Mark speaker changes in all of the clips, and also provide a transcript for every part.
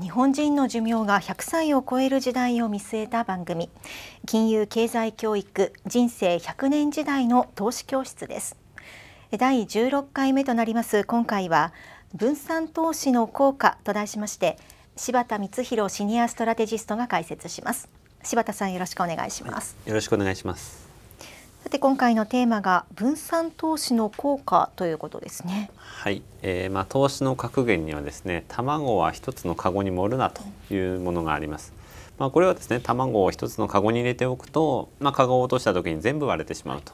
Speaker 1: 日本人の寿命が100歳を超える時代を見据えた番組金融経済教育人生100年時代の投資教室です第16回目となります今回は分散投資の効果と題しまして柴田光弘シニアストラテジストが解説します柴田さんよろしくお願いします、
Speaker 2: はい、よろしくお願いします
Speaker 1: さて今回のテーマが分散投資の効果ということですね。
Speaker 2: はい、えー、まあ投資の格言にはですね、卵は一つのカゴに盛るなというものがあります。まあこれはですね、卵を一つのカゴに入れておくと、まあカゴを落とした時に全部割れてしまうと。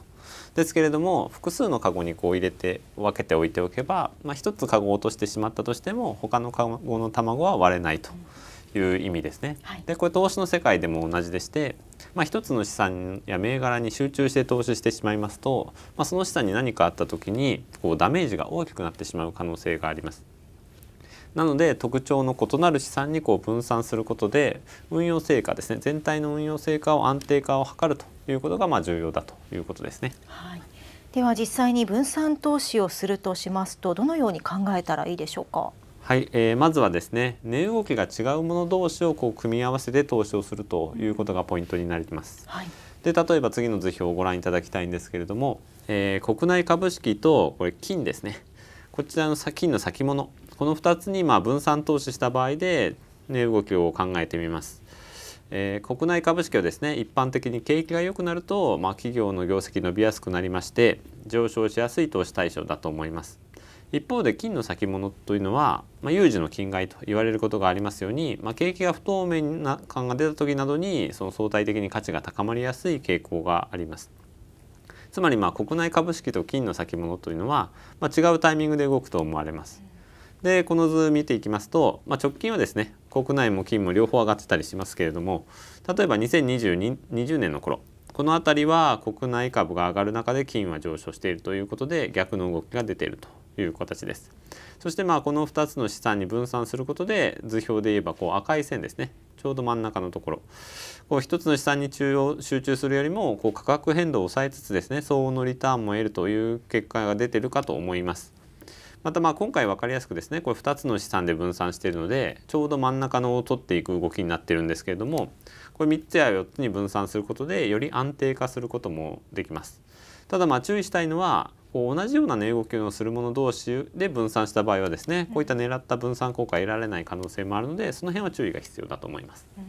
Speaker 2: ですけれども複数のカゴにこう入れて分けておいておけば、まあ、1つカゴを落としてしまったとしても他のカゴの卵は割れないと。うんいう意味ですね。はい、でこれ投資の世界でも同じでして、まあ、一つの資産や銘柄に集中して投資してしまいますと、まあ、その資産に何かあった時にこうダメージが大きくなってしまう可能性があります。なので特徴の異なる資産にこう分散することで運用成果ですね全体の運用成果を安定化を図るということがまあ重要だということですね。はい、
Speaker 1: では実際に分散投資をするとしますとどのように考えたらいいでしょうか。
Speaker 2: はい、えー、まずはですね値動きが違うもの同士をこう組み合わせて投資をするということがポイントになります。はい、で例えば次の図表をご覧いただきたいんですけれども、えー、国内株式とこれ金ですねこちらの金の先物この2つにま分散投資した場合で値動きを考えてみます。えー、国内株式はですね一般的に景気が良くなると、まあ、企業の業績伸びやすくなりまして上昇しやすい投資対象だと思います。一方で金の先物というのは、まあ、有事の金買いと言われることがありますように、まあ、景気が不透明な感が出た時などにその相対的に価値が高まりやすい傾向があります。つまりまあ国内株式と金の先物というのは、まあ、違うタイミングで動くと思われます。でこの図見ていきますと、まあ、直近はですね国内も金も両方上がってたりしますけれども例えば2020 20年の頃この辺りは国内株が上がる中で金は上昇しているということで逆の動きが出ているという形です。そしてまあこの2つの資産に分散することで図表で言えばこう赤い線ですねちょうど真ん中のところこう1つの資産に中央集中するよりもこう価格変動を抑えつつですね相応のリターンも得るという結果が出てるかと思います。またまあ今回分かりやすくですねこれ2つの資産で分散しているのでちょうど真ん中のを取っていく動きになってるんですけれどもこれ3つや4つに分散することでより安定化することもできます。ただまあ注意したいのはこう同じような値動きをするもの同士で分散した場合はですねこういった狙った分散効果得られない可能性もあるのでその辺は注意が必要だと思います。
Speaker 1: うん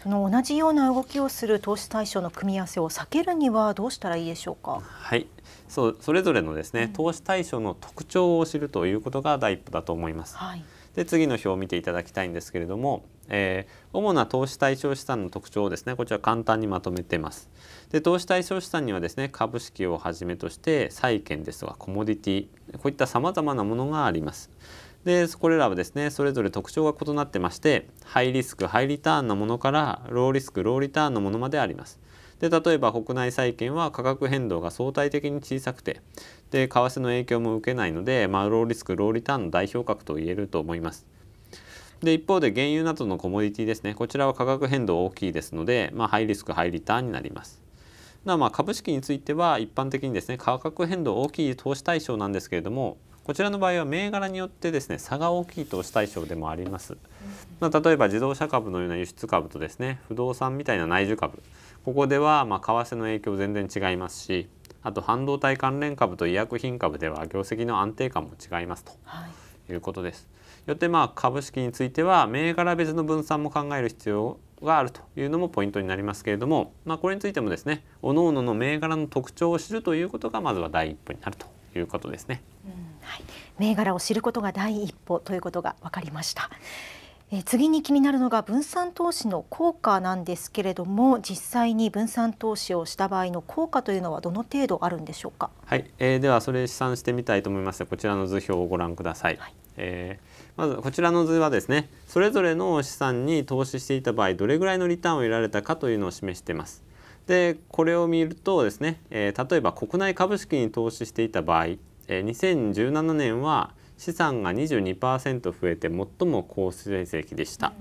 Speaker 1: その同じような動きをする投資対象の組み合わせを避けるにはどうしたらいいでしょうか。
Speaker 2: はい、そうそれぞれのですね、うん、投資対象の特徴を知るということが第一歩だと思います。はい、で次の表を見ていただきたいんですけれども、えー、主な投資対象資産の特徴をですねこちら簡単にまとめてますで投資対象資産にはですね株式をはじめとして債券ですとかコモディティこういったさまざまなものがありますでこれらはですねそれぞれ特徴が異なってましてハイリスクハイリターンのものからローリスクローリターンのものまでありますで例えば国内債券は価格変動が相対的に小さくてで為替の影響も受けないので、まあ、ローリスクローリターンの代表格と言えると思います。で一方で原油などのコモディティですねこちらは価格変動大きいですので、まあ、ハイリスクハイリターンになりますなまあ株式については一般的にですね価格変動大きい投資対象なんですけれどもこちらの場合は銘柄によってですね差が大きい投資対象でもあります、まあ、例えば自動車株のような輸出株とですね不動産みたいな内需株ここではま為替の影響全然違いますしあと半導体関連株と医薬品株では業績の安定感も違いますということです。はいよってまあ株式については銘柄別の分散も考える必要があるというのもポイントになりますけれども、まあ、これについてもですね各々の銘柄の特徴を知るということがまずは第一歩になるということですね、
Speaker 1: うんはい、銘柄を知ることが第一歩ということが分かりました。え次に気になるのが分散投資の効果なんですけれども実際に分散投資をした場合の効果というのはどの程度あるんでしょうか
Speaker 2: はい、えー、ではそれ試算してみたいと思いますこちらの図表をご覧ください、はいえー、まずこちらの図はですねそれぞれの資産に投資していた場合どれぐらいのリターンを得られたかというのを示しています。でこれを見るとですね、えー、例えば国内株式に投資していた場合、えー、2017年は資産が22%増えて最も高成績でした。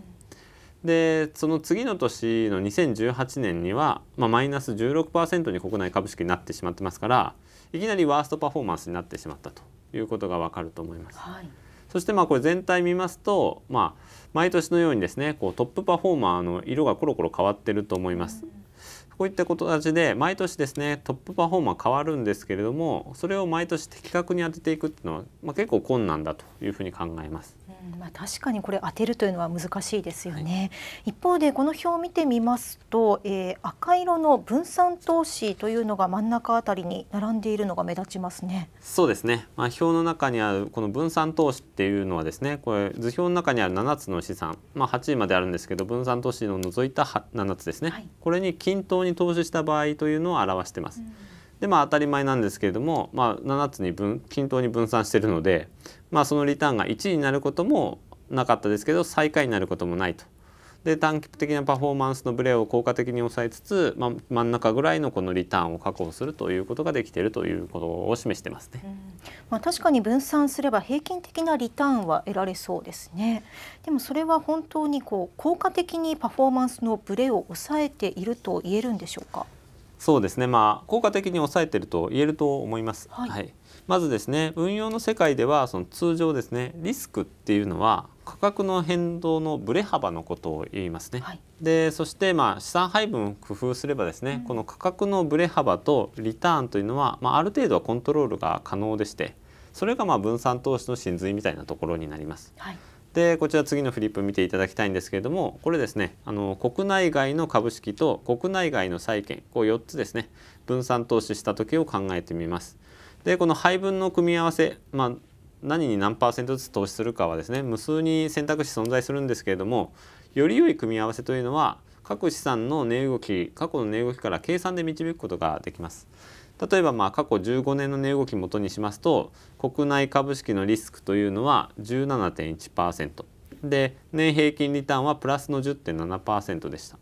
Speaker 2: でその次の年の2018年には、まあ、マイナス16%に国内株式になってしまってますからいきなりワーストパフォーマンスになってしまったということがわかると思います。はいそしてまあこれ全体見ますと、まあ、毎年のようにですねこうトップパフォーマーの色がコロコロ変わってると思います。こういったことたちで毎年ですねトップパフォーマー変わるんですけれどもそれを毎年的確に当てていくっていうのは、まあ、結構困難だというふうに考えます。
Speaker 1: まあ、確かにこれ当てるというのは難しいですよね、はい、一方でこの表を見てみますと、えー、赤色の分散投資というのが真ん中あたりに並んでいるのが目立ちますね
Speaker 2: そうですね、まあ、表の中にあるこの分散投資っていうのはですねこれ図表の中にある7つの資産、まあ、8位まであるんですけど分散投資の除いた7つですね、はい、これに均等に投資した場合というのを表してます。でまあ当たり前なんですけれども、まあ、7つに分均等に分散しているので、まあ、そのリターンが1になることもなかったですけど最下位になることもないとで短期的なパフォーマンスのブレを効果的に抑えつつ、ま、真ん中ぐらいのこのリターンを確保するということができているということを示してますね、
Speaker 1: まあ、確かに分散すれば平均的なリターンは得られそうですねでもそれは本当にこう効果的にパフォーマンスのブレを抑えていると言えるんでしょうか
Speaker 2: そうですね、まあ、効果的に抑えていると言えると思います、はい、はい、まずですね運用の世界ではその通常ですねリスクっていうのは価格の変動のブレ幅のことを言いますね。はい、でそしてまあ資産配分を工夫すればですね、うん、この価格のブレ幅とリターンというのは、まあ、ある程度はコントロールが可能でしてそれがまあ分散投資の真髄みたいなところになります。はい、でこちら次のフリップ見ていただきたいんですけれどもこれですねあの国内外の株式と国内外の債券こう4つですね分散投資した時を考えてみます。でこの配分の組み合わせ、まあ何に何パーセントずつ投資するかはですね無数に選択肢存在するんですけれどもより良い組み合わせというのは各資産の値動き過去の値動きから計算で導くことができます。例えばまあ過去15年の値動き元にしますと国内株式のリスクというのは17.1%で年平均リターンはプラスの10.7%でした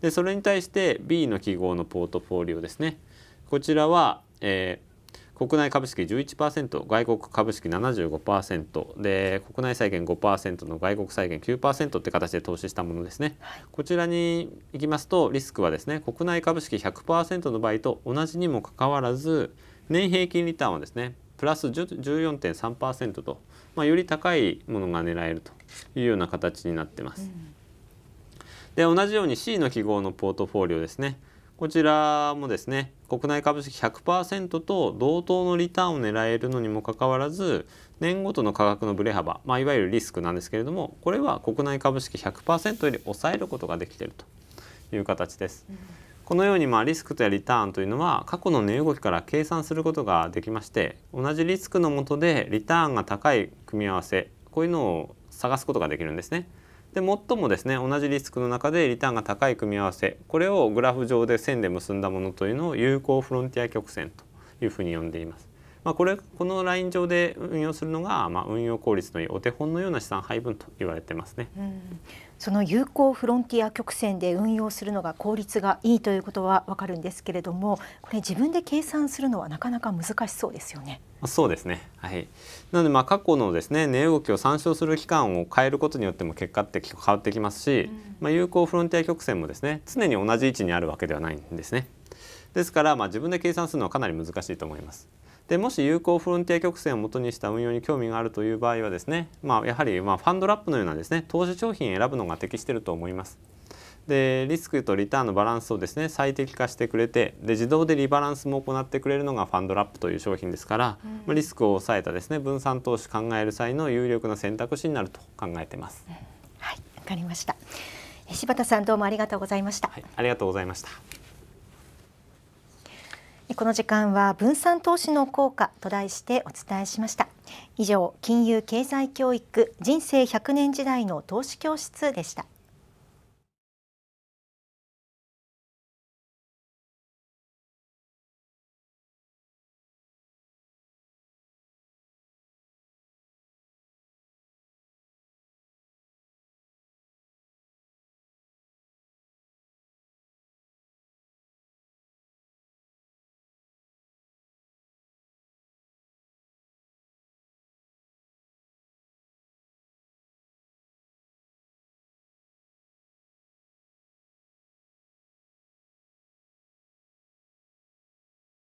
Speaker 2: でそれに対して B の記号のポートフォリオですねこちらは、えー国内株式11%外国株式75%で国内債券5%の外国債券9%って形で投資したものですね、はい、こちらに行きますとリスクはですね国内株式100%の場合と同じにもかかわらず年平均リターンはですねプラス14.3%と、まあ、より高いものが狙えるというような形になってます。うん、で同じように C の記号のポートフォリオですねこちらもですね国内株式100%と同等のリターンを狙えるのにもかかわらず年ごとの価格のブレ幅、まあ、いわゆるリスクなんですけれどもこれは国内株式100%より抑えることができているという形です。このようにまあリスクとやリターンというのは過去の値動きから計算することができまして同じリスクのもとでリターンが高い組み合わせこういうのを探すことができるんですね。で最もですね同じリスクの中でリターンが高い組み合わせこれをグラフ上で線で結んだものというのを有効フロンティア曲線というふうに呼んでいます。まあ、これこのライン上で運用するのが、まあ、運用効率のいいお手本のような資産配分と言われてますね、
Speaker 1: うん、その有効フロンティア曲線で運用するのが効率がいいということはわかるんですけれどもこれ自分で計算するのはなかなか難しそうですよね。
Speaker 2: そうですね、はい、なのでまあ過去のですね値動きを参照する期間を変えることによっても結果って変わってきますし、うん、まあ、有効フロンティア曲線もですね常に同じ位置にあるわけではないんですね。ですからまあ自分で計算するのはかなり難しいと思います。でもし有効フロンティア曲線をもとにした運用に興味があるという場合はですね、まあ、やはりまファンドラップのようなですね投資商品選ぶのが適していると思います。でリスクとリターンのバランスをですね最適化してくれてで自動でリバランスも行ってくれるのがファンドラップという商品ですから、うん、リスクを抑えたですね分散投資考える際の有力な選択肢になると考えてます。
Speaker 1: うん、はい、わかりました。柴田さんどうもありがとうございました。はい、
Speaker 2: ありがとうございました。
Speaker 1: この時間は分散投資の効果と題してお伝えしました以上金融経済教育人生100年時代の投資教室でした